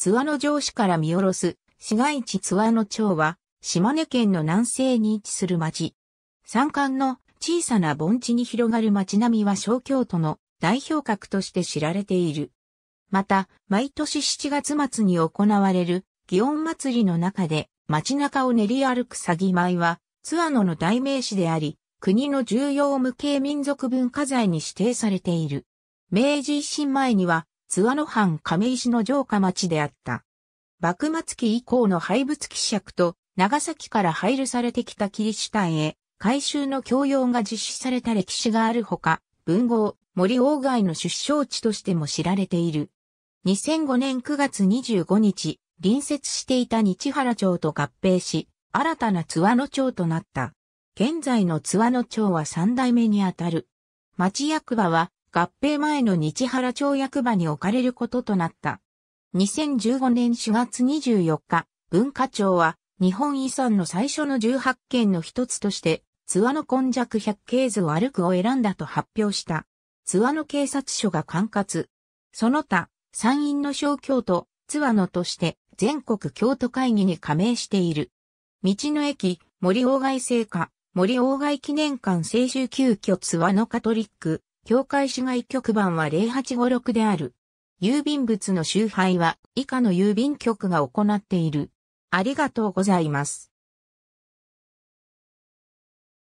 津和野城市から見下ろす市街地津和野町は島根県の南西に位置する町。山間の小さな盆地に広がる町並みは小京都の代表格として知られている。また、毎年7月末に行われる祇園祭りの中で街中を練り歩く詐欺舞は、津和野の代名詞であり、国の重要無形民族文化財に指定されている。明治維新前には、津和野藩亀石の城下町であった。幕末期以降の廃物希釈と長崎から配慮されてきたキリシタンへ改修の教養が実施された歴史があるほか、文豪、森鴎外の出生地としても知られている。2005年9月25日、隣接していた日原町と合併し、新たな津和野町となった。現在の津和野町は三代目にあたる。町役場は合併前の日原町役場に置かれることとなった。2015年4月24日、文化庁は日本遺産の最初の18件の一つとして、津和野根弱百景図を歩くを選んだと発表した。津和野警察署が管轄。その他、山陰の小京都、津和野として全国京都会議に加盟している。道の駅、森大外聖火、森大外記念館青州急遽津和野カトリック、境界市外局番は0856である。郵便物の集配は以下の郵便局が行っている。ありがとうございます。